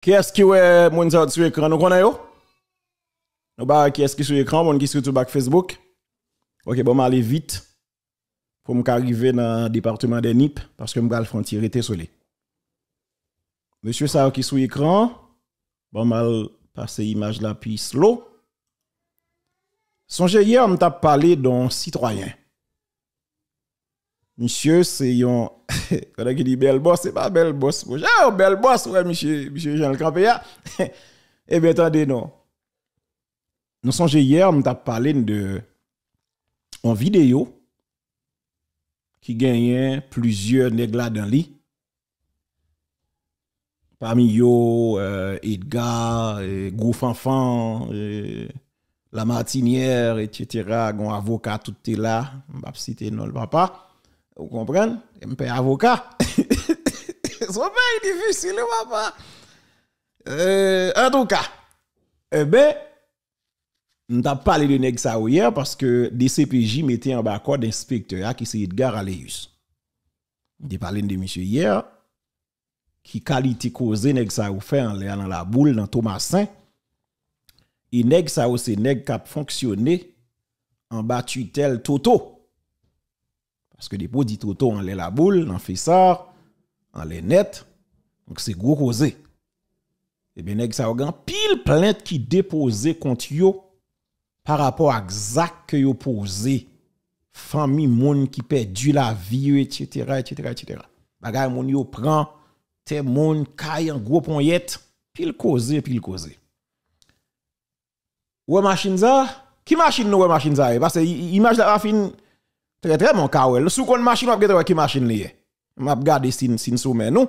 quest ce qui est mon sur écran Nous connaissons Nous Non qui est-ce qui sur écran, mon qui sur tout Facebook. OK, bon, aller vite pour arriver dans le département des NIP parce que vais le frontière était Soleil. Monsieur ça qui sur écran, bon mal passer l'image là puis slow. Songez hier on t'a parlé d'un citoyen Monsieur, c'est un. Quand on dit bel boss, c'est pas belle boss. Ah, belle boss, ouais, monsieur, monsieur Jean le Campéa. eh bien, attendez, non. Nous sommes hier, nous avons parlé de. En vidéo qui gagnait plusieurs nègres dans lit. Parmi eux, Edgar, et euh, euh, La Martinière, etc. Un avocat, tout est là. Je ne non papa. Vous comprenez Je paye avocat. Son pas difficile, papa. en tout cas, eh ben, on a parlé de nèg hier hein, parce que DCPJ mettait en bas d'inspecteur qui c'est Edgar Aleus. On parle parlé de monsieur hier qui qualité causé nèg ça fait en dans la boule dans Thomasin. Et nèg ça c'est nèg qui a fonctionné en bas tel Toto. Parce que les produits Toto, on les la boule, on fait ça, on les net. Donc c'est gros causé. Et eh bien, ça a pile plainte qui déposé contre yo par rapport à exact que yo posé. Famille, monde qui perdu la vie, etc., etc., etc. Bagay moun yo prend, te moun kay en gros poignette, pile causé, pile causé. Ou machine ça? Qui machine ou machine ça? Parce que de la fin Très très bon Kawel. a une machine wap machine wè quelle machine lié Je gade sin, sin soumen nou.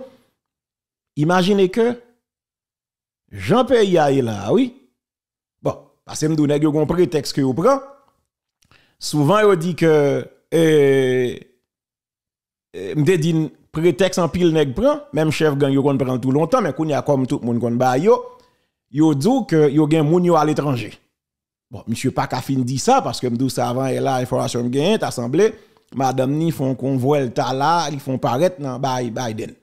Imaginez que Jean pays est là, oui. Bon, parce que me donne un prétexte que vous prenez. Souvent, vous dit que euh, e, me dit prétexte en pile nèg prend, même chef gang yo prend tout longtemps mais qu'on y a comme tout le monde qui ba il dit que yo gen moun yo à l'étranger. Bon, monsieur pas fin dit ça, parce que me ça avant, et là, information gagne, t'assemblée, madame ni font convoi le là, ils font paraître dans Biden.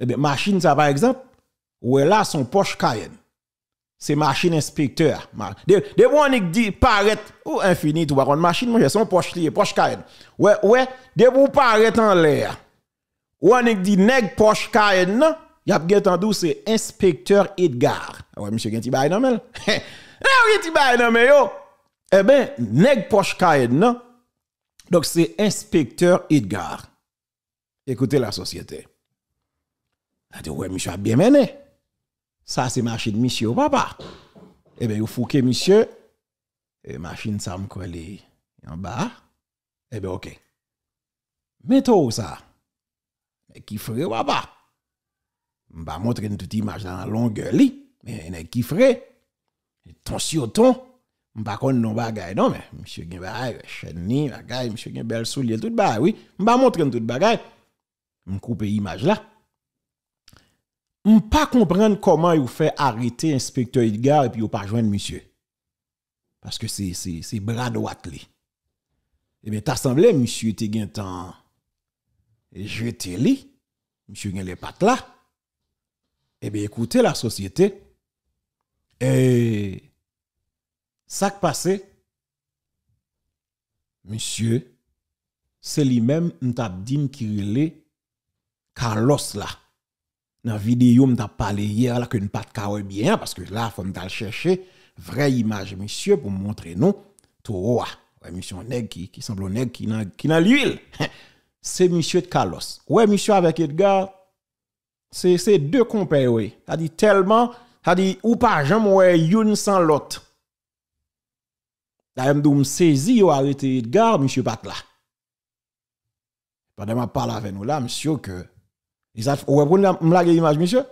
Eh bien, machine ça par exemple, ou là son poche Cayenne. C'est machine inspecteur. De, de bon, dit paraître, ou infini, tout par machine, moi, son poche lié, poche Cayenne. Ouais, ouais, de vous paraître en l'air. Ou on dit nèg poche Cayenne, non? Yap Getandou, c'est inspecteur Edgar. Ah ouais, monsieur Gentil Biden, Eh oui, tu bail non mais yo. Eh ben, nèg poche kaed non. Donc c'est inspecteur Edgar. Écoutez la société. A dit ouais, monsieur a bien mené. Ça c'est machine monsieur papa. Eh ben, il faut que monsieur et eh, machine ça me collé en bas. Eh ben OK. Mettez ça. Mais qui ferait papa? Je vais montrer une petite image dans la longueur, mais qui ferait? ton Je ton On pas non bagay non mais monsieur gen bagay chenni bagay monsieur gen bel soulier tout bagay oui m'pa montrer tout bagay couper image là pas comprendre comment vous fait arrêter inspecteur Edgar et puis vous pas joindre monsieur parce que c'est bras droit et eh bien t'as semblé monsieur te gen temps jete li monsieur gen les pattes là et eh bien écoutez la société et ça qui passé, monsieur, c'est lui-même, a dit qui relait Carlos là. Dans la vidéo, je parlé hier là que ne pas de bien, parce que là, faut chercher chercher vraie image, monsieur, pour montrer non, Toroa. Ouais, monsieur, nèg qui, qui semble nèg qui n'a l'huile. c'est monsieur de Carlos. Ouais, monsieur avec Edgar, c'est deux compères, oui. cest dit tellement a dit, ou pas, j'aime ouais, youn sans l'autre. D'ailleurs, me saisi, ou arrêté Edgar, monsieur Patla. Pendant ma parle avec nous là, monsieur, que. Ils ont, ou vous m'lague l'image, monsieur?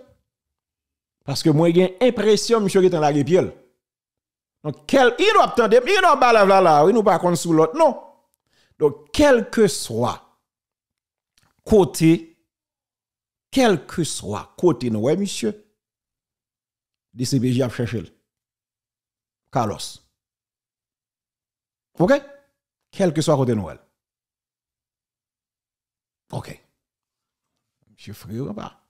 Parce que moi, j'ai l'impression, monsieur, que en la piel. Donc, quel, il doit attendre, il doit balav là, là, il nous pas contre l'autre, non. Donc, quel que soit côté, quel que soit côté, nous, ouais, monsieur, DCPJ a cherché. Carlos. OK Quel que soit côté Noël. OK. Monsieur Frérot, pas.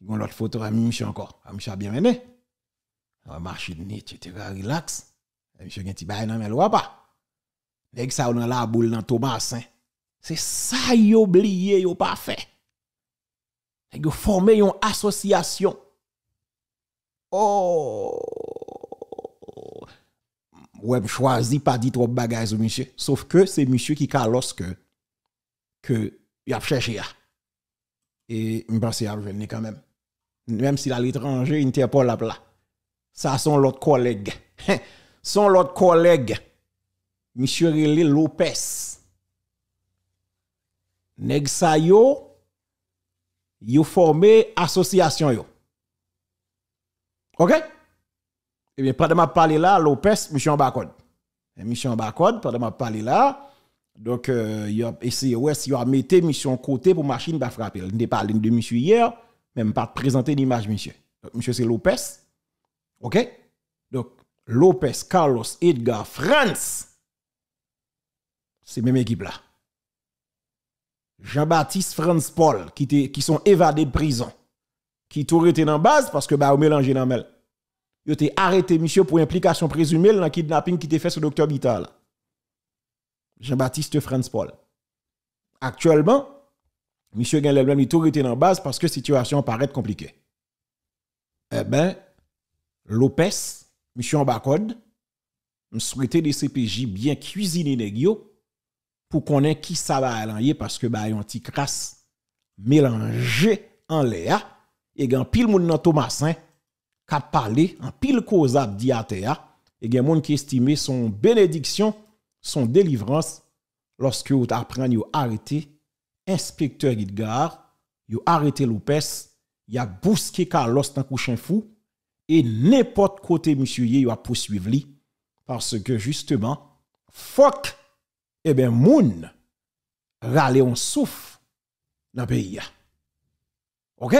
Il y a l'autre photo à hein, monsieur encore. À ah, a bien mené. Machine, etc. Relax. Eh, monsieur Genti Baye nan men voit pas. Nèg ça on a la boule nan Thomasin. Hein. C'est ça yo oublié a pas fait. il faut formé une association Oh! web choisi pas dit trop bagages monsieur. Sauf que c'est monsieur qui a que, que, il a cherché. Hein. Et, je pense qu'il a revenu quand même. Même si la l'étranger, Interpol n'était pas là. Ça, son l'autre collègue. Hein? son l'autre collègue. Monsieur Relé Lopez. Nèg sa yo, yo formé association yo. OK Eh bien, pendant ma je parle là, Lopez, Monsieur Bacode. Eh, monsieur Bacode, pendant ma je parle là, donc, euh, il a essayé, ouais, si a mis mission côté pour machine, pas frapper. Il pas parlé de monsieur hier, même pas présenter l'image, monsieur. Donc, monsieur, c'est Lopez. OK Donc, Lopez, Carlos, Edgar, France, c'est même équipe là. Jean-Baptiste, France, Paul, qui, qui sont évadés de prison qui tout dans dans base parce que bah au mélange dans mel. été arrêté monsieur pour implication présumée dans le kidnapping qui était fait sur docteur Vital, Jean-Baptiste Franz Paul. Actuellement, monsieur gagne il tout dans dans base parce que situation paraît compliquée. Eh ben Lopez, monsieur barcode, me souhaitait des CPJ bien cuisinés pour pour ait qui ça va aller parce que bah un petit crasse mélangé en l'air et gen pile moun nan Thomasin hein, qui parlé en pile cause diatea et gen moun qui estimé son bénédiction, son délivrance lorsque vous apprenez yo arrêté inspecteur Gidgar, yo arrêté Lopez, y a bousqué Carlos dans couchin fou et n'importe côté monsieur yo a poursuivi parce que justement fuck eh ben moun râler on souffle dans pays. OK?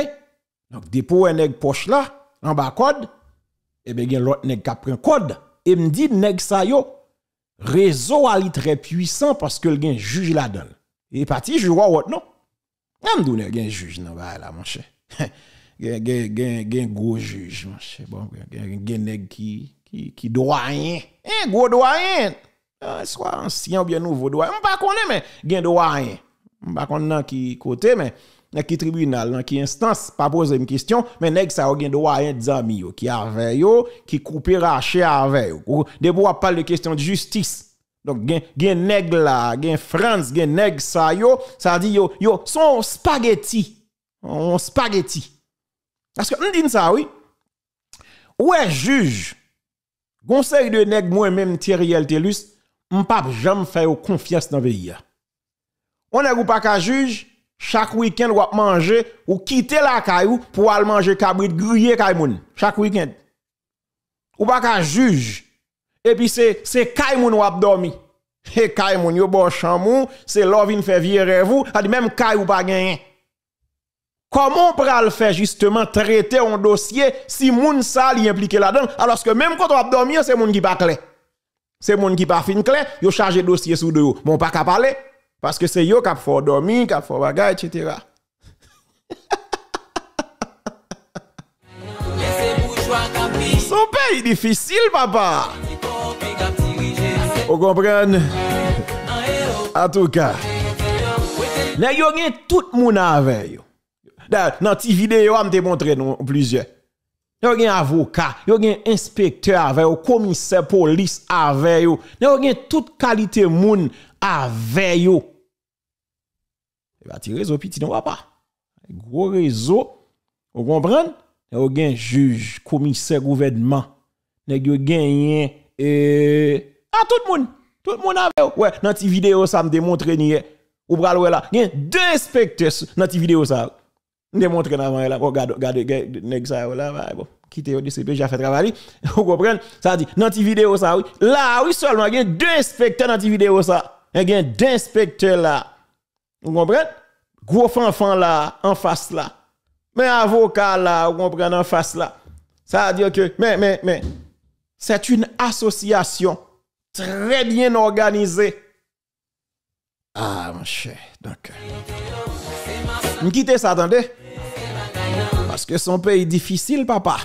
Donc, dépôt un nèg poche là, en bas code, et eh bien, il y a l'autre nèg qui prend code. Et me dit, nèg ça, yo, réseau a très puissant parce que le juge la donne. Et parti, je vois autre non. Je ah, me dis, un juge dans bah, là, mon cher. Il y a un gros juge, mon cher. Bon, il y a un nèg qui, qui, qui doyen. Un hein, gros doyen. Ah, soit ancien ou bien nouveau doyen. Je ne sais pas, mais il y a un doyen. Je ne sais pas qui côté, mais. Nè ki tribunal, nè ki instans, pa pose yon kistyon, men neg sa yo gen dowa yon dzami yo, ki arve yo, ki koupi rache arve yo. Debo apal de kistyon di justis. Don gen neg la, gen frans, gen neg sa yo, sa di yo, yo, son spageti. Son spageti. Aske m din sa, oui. Ou e juj, gonsey de neg mwen menm ti riyel telus, m pap jam fay yo konfians nan ve yi ya. O neg ou pa ka juj, Chaque week-end, va manger, ou quitter la caillou pour aller manger cabrit grillé caïmoun. Chaque week-end. Ou pas qu'à juge. Et puis c'est, c'est caïmoun ou dormir. Et caïmoun yo un chamou, c'est l'ovin fait virer vous, a dit même caillou pas gagner. Comment on peut faire justement traiter un dossier si moun ça li impliqué là-dedans alors que même quand on dormir, c'est moun qui pas clair. C'est moun qui pas fin clair, yo chargé dossier sous deux. Bon pas qu'à parler. Parce que c'est yo qui fait dormir, qui fait bagarre, etc. Son pays difficile, papa. Vous comprenez? En tout cas, y a tout le monde avec. Dans la petite vidéo, je te montré plusieurs. Yo gen avocat, yo gen inspecteur avec yo, commissaire police avec yo. Yo gen toute qualité moun avec yo. Et bah piti réseau petit non pas. Gros réseau, vous comprenez? Yo gen juge, commissaire gouvernement. Nèg yo gen et e, Ah tout moun, tout monde avec yo. Ouais, dans ti vidéo ça me démontre ni Ou pral là, gen deux inspecteurs dans ti vidéo ça démontre avant elle encore regarde regardez nèg ça là bah, bon quittez DCP j'ai fait travailler vous comprenez ça dit dans vidéo ça oui là oui seulement il y a deux inspecteurs dans ti vidéo ça il y a deux inspecteurs là vous comprenez gros fanfan là en face là mais avocat là vous comprenez en face là ça veut dire que mais mais mais c'est une association très bien organisée ah mon cher donc euh, je quitte ça, attendez. Parce que son pays est difficile, papa.